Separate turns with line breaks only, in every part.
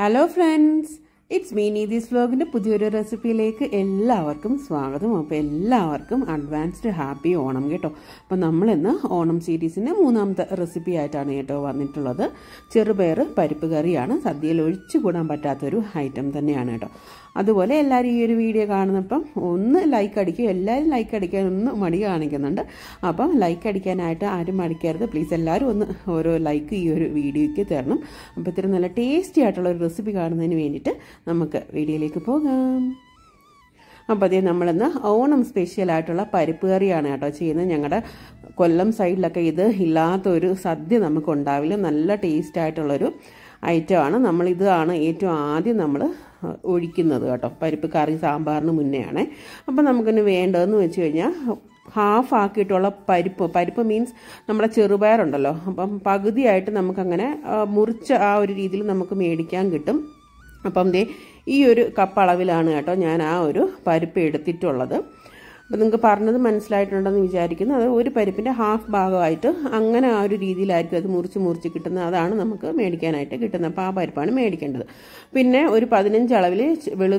Hello friends, it's Meeni this വ്ലോഗിൻ്റെ പുതിയൊരു റെസിപ്പിയിലേക്ക് എല്ലാവർക്കും സ്വാഗതം അപ്പോൾ എല്ലാവർക്കും അഡ്വാൻസ്ഡ് ഹാപ്പി ഓണം കേട്ടോ അപ്പോൾ നമ്മളിന്ന് ഓണം സീരീസിൻ്റെ മൂന്നാമത്തെ റെസിപ്പി ആയിട്ടാണ് കേട്ടോ വന്നിട്ടുള്ളത് ചെറുപയർ പരിപ്പ് കറിയാണ് സദ്യയിൽ ഒഴിച്ചുകൂടാൻ പറ്റാത്തൊരു ഐറ്റം തന്നെയാണ് കേട്ടോ അതുപോലെ എല്ലാവരും ഈ ഒരു വീഡിയോ കാണുന്നപ്പം ഒന്ന് ലൈക്ക് അടിക്കുക എല്ലാവരും ലൈക്ക് അടിക്കാൻ ഒന്ന് മടി കാണിക്കുന്നുണ്ട് അപ്പം ലൈക്ക് അടിക്കാനായിട്ട് ആരും മടിക്കരുത് പ്ലീസ് എല്ലാവരും ഒന്ന് ഓരോ ലൈക്ക് ഈ ഒരു വീഡിയോയ്ക്ക് തരണം അപ്പോൾ ഇത്തിരി നല്ല ടേസ്റ്റി ആയിട്ടുള്ള ഒരു റെസിപ്പി കാണുന്നതിന് വേണ്ടിയിട്ട് നമുക്ക് വീഡിയോയിലേക്ക് പോകാം അപ്പോൾ അതേ നമ്മളിന്ന് ഓണം സ്പെഷ്യലായിട്ടുള്ള പരിപ്പ് കറിയാണ് കേട്ടോ ചെയ്യുന്നത് ഞങ്ങളുടെ കൊല്ലം സൈഡിലൊക്കെ ഇത് ഇല്ലാത്തൊരു സദ്യ നമുക്ക് ഉണ്ടാവില്ല നല്ല ടേസ്റ്റായിട്ടുള്ളൊരു ഐറ്റമാണ് നമ്മളിതാണ് ഏറ്റവും ആദ്യം നമ്മൾ ഒഴിക്കുന്നത് കേട്ടോ പരിപ്പ് കറി സാമ്പാറിന് മുന്നെയാണേ അപ്പോൾ നമുക്കിന് വേണ്ടതെന്ന് വെച്ച് കഴിഞ്ഞാൽ ഹാഫ് ആക്കിയിട്ടുള്ള പരിപ്പ് പരിപ്പ് മീൻസ് നമ്മുടെ ചെറുപയറുണ്ടല്ലോ അപ്പം പകുതിയായിട്ട് നമുക്കങ്ങനെ മുറിച്ച് ആ ഒരു രീതിയിൽ നമുക്ക് മേടിക്കാൻ കിട്ടും അപ്പം ദേ ഈ ഒരു കപ്പ് അളവിലാണ് കേട്ടോ ഞാൻ ആ ഒരു പരിപ്പ് എടുത്തിട്ടുള്ളത് അപ്പം നിങ്ങൾക്ക് പറഞ്ഞത് മനസ്സിലായിട്ടുണ്ടെന്ന് വിചാരിക്കുന്നു അത് ഒരു പരിപ്പിൻ്റെ ഹാഫ് ഭാഗമായിട്ട് അങ്ങനെ ആ ഒരു രീതിയിലായിരിക്കും അത് മുറിച്ച് മുറിച്ച് കിട്ടുന്നത് അതാണ് നമുക്ക് മേടിക്കാനായിട്ട് കിട്ടുന്നത് അപ്പോൾ ആ പരിപ്പാണ് മേടിക്കേണ്ടത് പിന്നെ ഒരു പതിനഞ്ച് അളവിൽ വെളു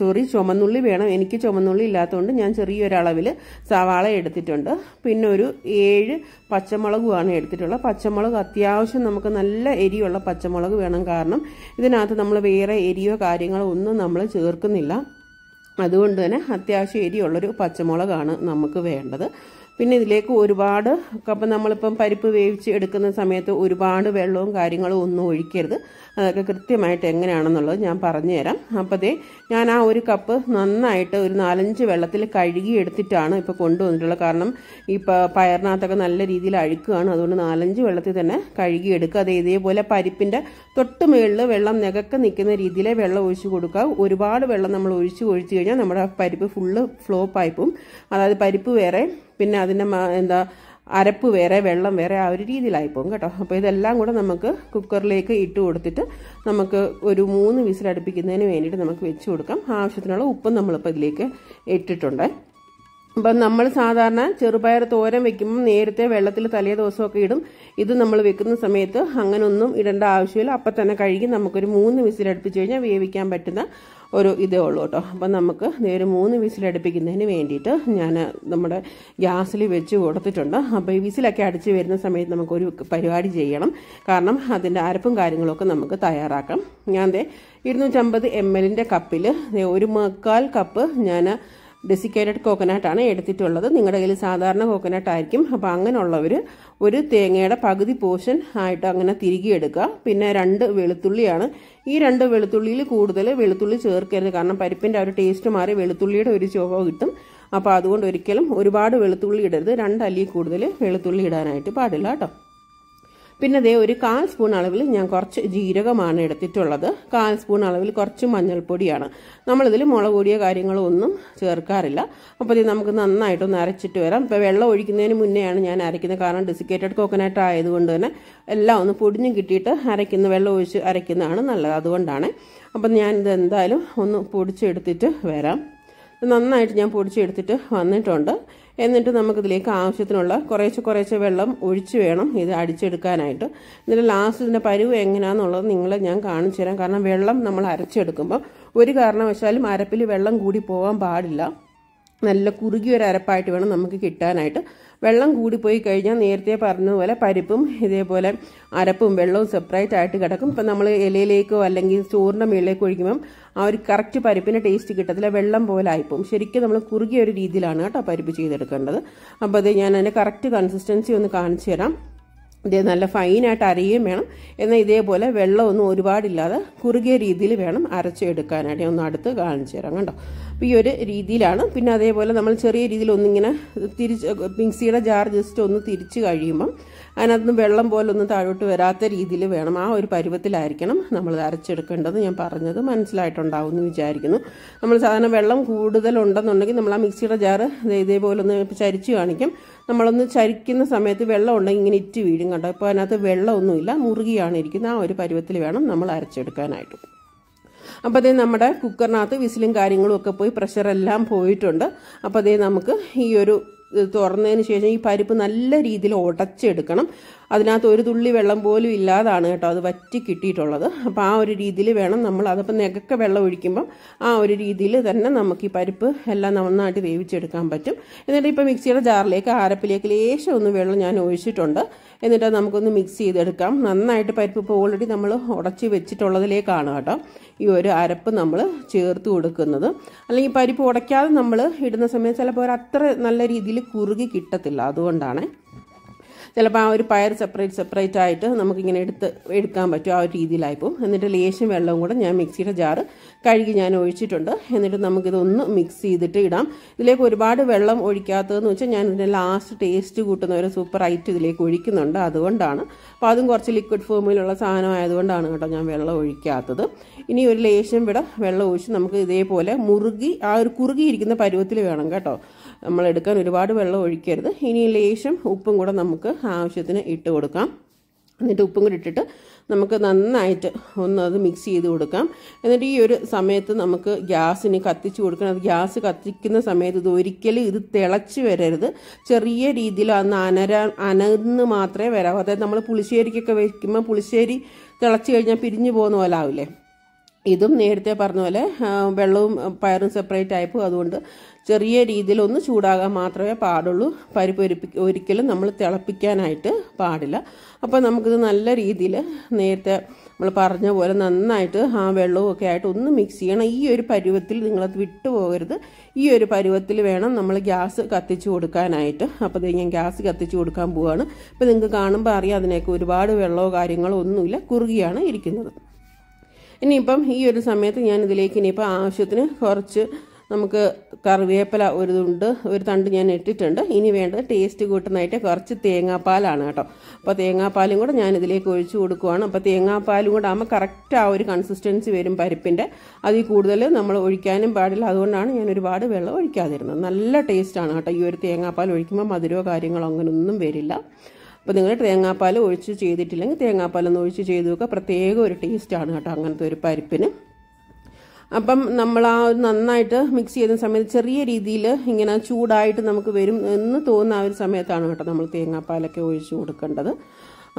സോറി ചുമന്നുള്ളി വേണം എനിക്ക് ചുമന്നുള്ളി ഇല്ലാത്തതുകൊണ്ട് ഞാൻ ചെറിയൊരളവിൽ സവാള എടുത്തിട്ടുണ്ട് പിന്നെ ഒരു ഏഴ് പച്ചമുളകുമാണ് എടുത്തിട്ടുള്ളത് പച്ചമുളക് അത്യാവശ്യം നമുക്ക് നല്ല എരിയുള്ള പച്ചമുളക് വേണം കാരണം ഇതിനകത്ത് നമ്മൾ വേറെ എരിയോ കാര്യങ്ങളോ ഒന്നും നമ്മൾ ചേർക്കുന്നില്ല അതുകൊണ്ട് തന്നെ അത്യാവശ്യം എരിയുള്ളൊരു പച്ചമുളകാണ് നമുക്ക് വേണ്ടത് പിന്നെ ഇതിലേക്ക് ഒരുപാട് അപ്പം നമ്മളിപ്പം പരിപ്പ് വേവിച്ച് എടുക്കുന്ന സമയത്ത് ഒരുപാട് വെള്ളവും കാര്യങ്ങളും ഒന്നും ഒഴിക്കരുത് അതൊക്കെ കൃത്യമായിട്ട് എങ്ങനെയാണെന്നുള്ളത് ഞാൻ പറഞ്ഞുതരാം അപ്പോൾ ദേ ഞാൻ ആ ഒരു കപ്പ് നന്നായിട്ട് ഒരു നാലഞ്ച് വെള്ളത്തിൽ കഴുകി എടുത്തിട്ടാണ് ഇപ്പോൾ കൊണ്ടുവന്നിട്ടുള്ളത് കാരണം ഈ പയറിനകത്തൊക്കെ നല്ല രീതിയിൽ അഴുക്കുകയാണ് അതുകൊണ്ട് നാലഞ്ച് വെള്ളത്തിൽ തന്നെ കഴുകി എടുക്കുക അത് ഇതേപോലെ പരിപ്പിൻ്റെ തൊട്ട് മുകളിൽ വെള്ളം നികക്ക് നിൽക്കുന്ന രീതിയിലെ വെള്ളം ഒഴിച്ചു കൊടുക്കുക ഒരുപാട് വെള്ളം നമ്മൾ ഒഴിച്ച് ഒഴിച്ചു കഴിഞ്ഞാൽ നമ്മുടെ പരിപ്പ് ഫുള്ള് ഫ്ലോപ്പായിപ്പും അതായത് പരിപ്പ് വേറെ പിന്നെ അതിൻ്റെ എന്താ അരപ്പ് വേറെ വെള്ളം വേറെ ആ ഒരു രീതിയിലായി പോകും കേട്ടോ അപ്പോൾ ഇതെല്ലാം കൂടെ നമുക്ക് കുക്കറിലേക്ക് ഇട്ട് കൊടുത്തിട്ട് നമുക്ക് ഒരു മൂന്ന് വിസിൽ വേണ്ടിയിട്ട് നമുക്ക് വെച്ച് കൊടുക്കാം ആവശ്യത്തിനുള്ള ഉപ്പും നമ്മളിപ്പോൾ ഇതിലേക്ക് ഇട്ടിട്ടുണ്ട് അപ്പം നമ്മൾ സാധാരണ ചെറുപയർ തോരൻ വെക്കുമ്പോൾ നേരത്തെ വെള്ളത്തിൽ തലേ ദിവസമൊക്കെ ഇടും ഇത് നമ്മൾ വെക്കുന്ന സമയത്ത് അങ്ങനൊന്നും ഇടേണ്ട ആവശ്യമില്ല അപ്പം തന്നെ കഴുകി നമുക്കൊരു മൂന്ന് വിസിലടുപ്പിച്ച് കഴിഞ്ഞാൽ വേവിക്കാൻ പറ്റുന്ന ഒരു ഇതേ ഉള്ളൂ കേട്ടോ അപ്പം നമുക്ക് നേരെ മൂന്ന് വിസിലടുപ്പിക്കുന്നതിന് വേണ്ടിയിട്ട് ഞാൻ നമ്മുടെ ഗ്യാസിൽ വെച്ച് കൊടുത്തിട്ടുണ്ട് അപ്പോൾ ഈ വിസിലൊക്കെ അടിച്ച് വരുന്ന സമയത്ത് നമുക്കൊരു പരിപാടി ചെയ്യണം കാരണം അതിൻ്റെ അരപ്പും കാര്യങ്ങളൊക്കെ നമുക്ക് തയ്യാറാക്കാം ഞാൻ ദേ ഇരുന്നൂറ്റമ്പത് എം എല്ലിൻ്റെ കപ്പിൽ ഒരു മുക്കാൽ കപ്പ് ഞാൻ ഡെസിക്കേറ്റഡ് കോക്കനട്ടാണ് എടുത്തിട്ടുള്ളത് നിങ്ങളുടെ കയ്യിൽ സാധാരണ കോക്കനട്ട് ആയിരിക്കും അപ്പം അങ്ങനെയുള്ളവർ ഒരു തേങ്ങയുടെ പകുതി പോർഷൻ ആയിട്ട് അങ്ങനെ തിരികെ എടുക്കുക പിന്നെ രണ്ട് വെളുത്തുള്ളിയാണ് ഈ രണ്ട് വെളുത്തുള്ളിയിൽ കൂടുതൽ വെളുത്തുള്ളി ചേർക്കരുത് കാരണം പരിപ്പിൻ്റെ ആ ഒരു ടേസ്റ്റ് മാറി വെളുത്തുള്ളിയുടെ ഒരു ചുവ കിട്ടും അപ്പോൾ അതുകൊണ്ട് ഒരിക്കലും ഒരുപാട് വെളുത്തുള്ളി ഇടരുത് രണ്ടല്ലി കൂടുതൽ വെളുത്തുള്ളി ഇടാനായിട്ട് പാടില്ല കേട്ടോ പിന്നെ അതേ ഒരു കാൽ സ്പൂൺ അളവിൽ ഞാൻ കുറച്ച് ജീരകമാണ് എടുത്തിട്ടുള്ളത് കാൽ സ്പൂൺ അളവിൽ കുറച്ച് മഞ്ഞൾപ്പൊടിയാണ് നമ്മളിതിൽ മുളക് പൊടിയോ കാര്യങ്ങളോ ഒന്നും ചേർക്കാറില്ല അപ്പോൾ ഇത് നമുക്ക് നന്നായിട്ടൊന്ന് അരച്ചിട്ട് വരാം ഇപ്പോൾ വെള്ളം ഒഴിക്കുന്നതിന് മുന്നെയാണ് ഞാൻ അരയ്ക്കുന്നത് കാരണം ഡിസിക്കേറ്റഡ് കോക്കനട്ട് ആയതുകൊണ്ട് തന്നെ എല്ലാം ഒന്ന് പൊടിഞ്ഞും കിട്ടിയിട്ട് അരയ്ക്കുന്ന വെള്ളം ഒഴിച്ച് അരയ്ക്കുന്നതാണ് നല്ലത് അതുകൊണ്ടാണ് അപ്പം ഞാനിത് എന്തായാലും ഒന്ന് പൊടിച്ചെടുത്തിട്ട് വരാം നന്നായിട്ട് ഞാൻ പൊടിച്ചെടുത്തിട്ട് വന്നിട്ടുണ്ട് എന്നിട്ട് നമുക്കിതിലേക്ക് ആവശ്യത്തിനുള്ള കുറേശ്ശെ കുറേശ്ശെ വെള്ളം ഒഴിച്ച് വേണം ഇത് അടിച്ചെടുക്കാനായിട്ട് ഇതിൻ്റെ ലാസ്റ്റ് ഇതിൻ്റെ പരുവ് എങ്ങനെയാണെന്നുള്ളത് നിങ്ങളെ ഞാൻ കാണിച്ചു തരാം കാരണം വെള്ളം നമ്മൾ അരച്ചെടുക്കുമ്പോൾ ഒരു കാരണവശാലും അരപ്പിൽ വെള്ളം കൂടി പോകാൻ പാടില്ല നല്ല കുറുകിയ ഒരു അരപ്പായിട്ട് വേണം നമുക്ക് കിട്ടാനായിട്ട് വെള്ളം കൂടിപ്പോയി കഴിഞ്ഞാൽ നേരത്തെ പറഞ്ഞതുപോലെ പരിപ്പും ഇതേപോലെ അരപ്പും വെള്ളവും സെപ്പറേറ്റ് ആയിട്ട് കിടക്കും ഇപ്പം നമ്മൾ ഇലയിലേക്കോ അല്ലെങ്കിൽ ചോറിൻ്റെ മേളിലേക്കോ ഒഴിക്കുമ്പം ആ ഒരു കറക്റ്റ് പരിപ്പിന് ടേസ്റ്റ് കിട്ടത്തില്ല വെള്ളം പോലെ ആയിപ്പോവും ശരിക്കും നമ്മൾ കുറുകിയ ഒരു രീതിയിലാണ് കേട്ടോ പരിപ്പ് ചെയ്തെടുക്കേണ്ടത് അപ്പോൾ അത് ഞാൻ അതിൻ്റെ കറക്റ്റ് കൺസിസ്റ്റൻസി ഒന്ന് കാണിച്ചു തരാം ഇതേ നല്ല ഫൈനായിട്ട് അരയുകയും വേണം എന്നാൽ ഇതേപോലെ വെള്ളമൊന്നും ഒരുപാടില്ലാതെ കുറുകിയ രീതിയിൽ വേണം അരച്ചെടുക്കാനായിട്ട് ഒന്ന് അടുത്ത് കാണിച്ചു തരാം കേട്ടോ അപ്പം ഈ ഒരു രീതിയിലാണ് പിന്നെ അതേപോലെ നമ്മൾ ചെറിയ രീതിയിൽ ഒന്നിങ്ങനെ തിരിച്ച് മിക്സിയുടെ ജാർ ജസ്റ്റ് ഒന്ന് തിരിച്ച് കഴിയുമ്പം അതിനകത്തുനിന്ന് വെള്ളം പോലെ ഒന്നും താഴോട്ട് വരാത്ത രീതിയിൽ വേണം ആ ഒരു പരുവത്തിലായിരിക്കണം നമ്മൾ അരച്ചെടുക്കേണ്ടത് ഞാൻ പറഞ്ഞത് മനസ്സിലായിട്ടുണ്ടാവും എന്ന് വിചാരിക്കുന്നു നമ്മൾ സാധാരണ വെള്ളം കൂടുതലുണ്ടെന്നുണ്ടെങ്കിൽ നമ്മൾ ആ മിക്സിയുടെ ജാറ് ഇതേപോലെ ഒന്ന് ചരിച്ച് കാണിക്കും നമ്മളൊന്ന് ചരിക്കുന്ന സമയത്ത് വെള്ളം ഉണ്ടെങ്കിൽ ഇങ്ങനെ ഇറ്റ് വീഴും കണ്ടോ ഇപ്പോൾ അതിനകത്ത് വെള്ളമൊന്നുമില്ല മുറുകിയാണ് ഇരിക്കുന്നത് ആ ഒരു പരുവത്തിൽ വേണം നമ്മൾ അരച്ചെടുക്കാനായിട്ട് അപ്പോൾ അതേ നമ്മുടെ കുക്കറിനകത്ത് വിസിലും കാര്യങ്ങളും ഒക്കെ പോയി പ്രഷറെല്ലാം പോയിട്ടുണ്ട് അപ്പോൾ അതേ നമുക്ക് ഈ ഒരു തുറന്നതിന് ശേഷം ഈ പരിപ്പ് നല്ല രീതിയിൽ ഉടച്ചെടുക്കണം അതിനകത്ത് ഒരു തുള്ളി വെള്ളം പോലും ഇല്ലാതാണ് കേട്ടോ അത് വറ്റി കിട്ടിയിട്ടുള്ളത് അപ്പോൾ ആ ഒരു രീതിയിൽ വേണം നമ്മൾ അതിപ്പോൾ നികക്ക വെള്ളം ഒഴിക്കുമ്പം ആ ഒരു രീതിയിൽ തന്നെ നമുക്ക് ഈ പരിപ്പ് എല്ലാം നന്നായിട്ട് വേവിച്ചെടുക്കാൻ പറ്റും എന്നിട്ട് ഇപ്പോൾ മിക്സിയുടെ ജാറിലേക്ക് ആരപ്പിലേക്ക് ലേശം ഒന്ന് വെള്ളം ഞാൻ ഒഴിച്ചിട്ടുണ്ട് എന്നിട്ട് നമുക്കൊന്ന് മിക്സ് ചെയ്തെടുക്കാം നന്നായിട്ട് പരിപ്പ് ഇപ്പോൾ ഓൾറെഡി നമ്മൾ ഉടച്ച് വെച്ചിട്ടുള്ളതിലേക്കാണ് കേട്ടോ ഈ ഒരു അരപ്പ് നമ്മൾ ചേർത്ത് കൊടുക്കുന്നത് അല്ലെങ്കിൽ പരിപ്പ് ഉടയ്ക്കാതെ നമ്മൾ ഇടുന്ന സമയത്ത് ചിലപ്പോൾ അത്ര നല്ല രീതിയിൽ കുറുകി കിട്ടത്തില്ല അതുകൊണ്ടാണ് ചിലപ്പോൾ ആ ഒരു പയർ സെപ്പറേറ്റ് സെപ്പറേറ്റ് ആയിട്ട് നമുക്കിങ്ങനെ എടുത്ത് എടുക്കാൻ പറ്റും ആ ഒരു രീതിയിലായി എന്നിട്ട് ലേശം വെള്ളവും കൂടെ ഞാൻ മിക്സിയുടെ ജാറ് കഴുകി ഞാൻ ഒഴിച്ചിട്ടുണ്ട് എന്നിട്ട് നമുക്കിതൊന്ന് മിക്സ് ചെയ്തിട്ട് ഇടാം ഇതിലേക്ക് ഒരുപാട് വെള്ളം ഒഴിക്കാത്തതെന്ന് വെച്ചാൽ ഞാൻ ഇതിൻ്റെ ലാസ്റ്റ് ടേസ്റ്റ് കൂട്ടുന്ന ഒരു സൂപ്പർ ഐറ്റം ഇതിലേക്ക് ഒഴിക്കുന്നുണ്ട് അതുകൊണ്ടാണ് അപ്പം അതും കുറച്ച് ലിക്വിഡ് ഫോമിലുള്ള സാധനം ആയതുകൊണ്ടാണ് കേട്ടോ ഞാൻ വെള്ളം ഒഴിക്കാത്തത് ഇനി ഒരു ലേശം ഇവിടെ വെള്ളം ഒഴിച്ച് നമുക്ക് ഇതേപോലെ മുറുകി ആ ഒരു കുറുകിയിരിക്കുന്ന പരുവത്തിൽ വേണം കേട്ടോ നമ്മൾ എടുക്കാൻ ഒരുപാട് വെള്ളം ഒഴിക്കരുത് ഇനി ലേശം ഉപ്പും കൂടെ നമുക്ക് ആവശ്യത്തിന് ഇട്ട് കൊടുക്കാം എന്നിട്ട് ഉപ്പും കൂടി ഇട്ടിട്ട് നമുക്ക് നന്നായിട്ട് ഒന്ന് അത് മിക്സ് ചെയ്ത് കൊടുക്കാം എന്നിട്ട് ഈ ഒരു സമയത്ത് നമുക്ക് ഗ്യാസിന് കത്തിച്ച് കൊടുക്കണം അത് ഗ്യാസ് കത്തിക്കുന്ന സമയത്ത് ഇത് ഒരിക്കലും ഇത് തിളച്ച് വരരുത് ചെറിയ രീതിയിൽ അന്ന് അനരാ അനന്ന് മാത്രമേ വരാവൂ അതായത് നമ്മൾ പുളിശ്ശേരിക്കൊക്കെ വയ്ക്കുമ്പോൾ പുളിശ്ശേരി തിളച്ച് കഴിഞ്ഞാൽ പിരിഞ്ഞു പോകുന്ന പോലെ ആവില്ലേ ഇതും നേരത്തെ പറഞ്ഞ പോലെ വെള്ളവും പയറും സെപ്പറേറ്റ് ആയപ്പോൾ അതുകൊണ്ട് ചെറിയ രീതിയിൽ ഒന്ന് ചൂടാകാൻ മാത്രമേ പാടുള്ളൂ പരിപ്പ് ഒരുപ്പി ഒരിക്കലും നമ്മൾ തിളപ്പിക്കാനായിട്ട് പാടില്ല അപ്പോൾ നമുക്കിത് നല്ല രീതിയിൽ നേരത്തെ നമ്മൾ പറഞ്ഞ പോലെ നന്നായിട്ട് ആ വെള്ളവും ഒക്കെ ആയിട്ട് ഒന്ന് മിക്സ് ചെയ്യണം ഈ ഒരു പരുവത്തിൽ നിങ്ങളത് വിട്ടുപോകരുത് ഈ ഒരു പരുവത്തിൽ വേണം നമ്മൾ ഗ്യാസ് കത്തിച്ചു കൊടുക്കാനായിട്ട് അപ്പോൾ ഞാൻ ഗ്യാസ് കത്തിച്ചു കൊടുക്കാൻ പോവുകയാണ് അപ്പോൾ നിങ്ങൾക്ക് കാണുമ്പോൾ അറിയാം അതിനൊക്കെ ഒരുപാട് വെള്ളമോ കാര്യങ്ങളോ ഒന്നുമില്ല കുറുകിയാണ് ഇരിക്കുന്നത് ഇനിയിപ്പം ഈ ഒരു സമയത്ത് ഞാൻ ഇതിലേക്ക് ഇനിയിപ്പോൾ ആവശ്യത്തിന് കുറച്ച് നമുക്ക് കറിവേപ്പില ഒരു തുണ്ട് ഒരു തണ്ട് ഞാൻ ഇട്ടിട്ടുണ്ട് ഇനി വേണ്ടത് ടേസ്റ്റ് കൂട്ടുന്നതായിട്ട് കുറച്ച് തേങ്ങാപ്പാലാണ് കേട്ടോ അപ്പോൾ തേങ്ങാപ്പാലും കൂടെ ഞാൻ ഇതിലേക്ക് ഒഴിച്ചു കൊടുക്കുവാണ് അപ്പോൾ തേങ്ങാപ്പാലും കൂടെ ആകുമ്പോൾ കറക്റ്റ് ആ ഒരു കൺസിസ്റ്റൻസി വരും പരിപ്പിൻ്റെ അതിൽ കൂടുതൽ നമ്മൾ ഒഴിക്കാനും പാടില്ല അതുകൊണ്ടാണ് ഞാൻ ഒരുപാട് വെള്ളം ഒഴിക്കാതിരുന്നത് നല്ല ടേസ്റ്റാണ് കേട്ടോ ഈ ഒരു തേങ്ങാപ്പാൽ ഒഴിക്കുമ്പോൾ മധുരമോ കാര്യങ്ങളോ അങ്ങനെയൊന്നും വരില്ല അപ്പോൾ നിങ്ങൾ തേങ്ങാപ്പാൽ ഒഴിച്ച് ചെയ്തിട്ടില്ലെങ്കിൽ തേങ്ങാപ്പാലൊന്ന് ഒഴിച്ച് ചെയ്ത് നോക്കുക പ്രത്യേക ഒരു ടേസ്റ്റാണ് കേട്ടോ അങ്ങനത്തെ ഒരു പരിപ്പിന് അപ്പം നമ്മൾ ആ ഒരു നന്നായിട്ട് മിക്സ് ചെയ്യുന്ന സമയത്ത് ചെറിയ രീതിയിൽ ഇങ്ങനെ ചൂടായിട്ട് നമുക്ക് വരും എന്ന് തോന്നുന്ന ആ ഒരു സമയത്താണ് കേട്ടോ നമ്മൾ തേങ്ങാപ്പാലൊക്കെ ഒഴിച്ച് കൊടുക്കേണ്ടത്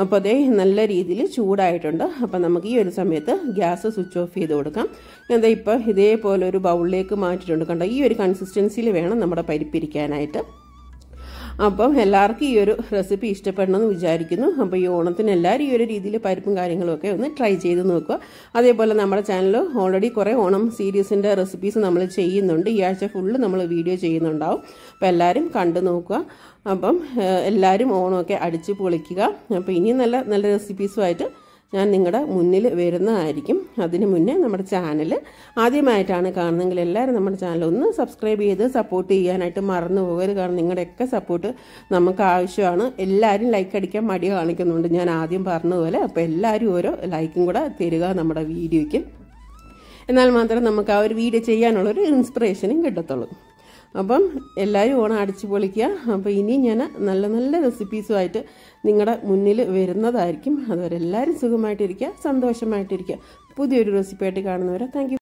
അപ്പോൾ അതേ നല്ല രീതിയിൽ ചൂടായിട്ടുണ്ട് അപ്പം നമുക്ക് ഈ ഒരു സമയത്ത് ഗ്യാസ് സ്വിച്ച് ഓഫ് ചെയ്ത് കൊടുക്കാം എന്താ ഇപ്പോൾ ഇതേപോലെ ഒരു ബൗളിലേക്ക് മാറ്റിയിട്ടുണ്ട് കണ്ടോ ഈ ഒരു കൺസിസ്റ്റൻസിയിൽ വേണം നമ്മുടെ പരിപ്പിരിക്കാനായിട്ട് അപ്പം എല്ലാവർക്കും ഈ ഒരു റെസിപ്പി ഇഷ്ടപ്പെടണമെന്ന് വിചാരിക്കുന്നു അപ്പോൾ ഈ ഓണത്തിന് എല്ലാവരും ഈ ഒരു രീതിയിൽ പരിപ്പും കാര്യങ്ങളൊക്കെ ഒന്ന് ട്രൈ ചെയ്ത് നോക്കുക അതേപോലെ നമ്മുടെ ചാനൽ ഓൾറെഡി കുറേ ഓണം സീരീസിൻ്റെ റെസിപ്പീസ് നമ്മൾ ചെയ്യുന്നുണ്ട് ഈ ആഴ്ച ഫുള്ള് നമ്മൾ വീഡിയോ ചെയ്യുന്നുണ്ടാവും അപ്പോൾ എല്ലാവരും കണ്ടു നോക്കുക അപ്പം എല്ലാവരും ഓണമൊക്കെ അടിച്ച് പൊളിക്കുക അപ്പോൾ ഇനിയും നല്ല നല്ല റെസിപ്പീസുമായിട്ട് ഞാൻ നിങ്ങളുടെ മുന്നിൽ വരുന്നതായിരിക്കും അതിനു മുന്നേ നമ്മുടെ ചാനൽ ആദ്യമായിട്ടാണ് കാണുന്നതെങ്കിൽ എല്ലാവരും നമ്മുടെ ചാനൽ ഒന്ന് സബ്സ്ക്രൈബ് ചെയ്ത് സപ്പോർട്ട് ചെയ്യാനായിട്ട് മറന്നു പോകരുത് കാരണം നിങ്ങളുടെയൊക്കെ സപ്പോർട്ട് നമുക്ക് ആവശ്യമാണ് എല്ലാവരും ലൈക്ക് അടിക്കാൻ മടി കാണിക്കുന്നുണ്ട് ഞാൻ ആദ്യം പറഞ്ഞതുപോലെ അപ്പോൾ എല്ലാവരും ഓരോ ലൈക്കും കൂടെ തരിക നമ്മുടെ വീഡിയോയ്ക്ക് എന്നാൽ മാത്രമേ നമുക്ക് ആ ഒരു വീഡിയോ ചെയ്യാനുള്ളൊരു ഇൻസ്പിറേഷനും കിട്ടത്തുള്ളൂ അപ്പം എല്ലാവരും ഓണം അടിച്ചു പൊളിക്കുക അപ്പോൾ ഇനി ഞാൻ നല്ല നല്ല റെസിപ്പീസുമായിട്ട് നിങ്ങളുടെ മുന്നിൽ വരുന്നതായിരിക്കും അതുവരെ എല്ലാവരും സുഖമായിട്ടിരിക്കുക സന്തോഷമായിട്ടിരിക്കുക പുതിയൊരു റെസിപ്പിയായിട്ട് കാണുന്നവരെ താങ്ക്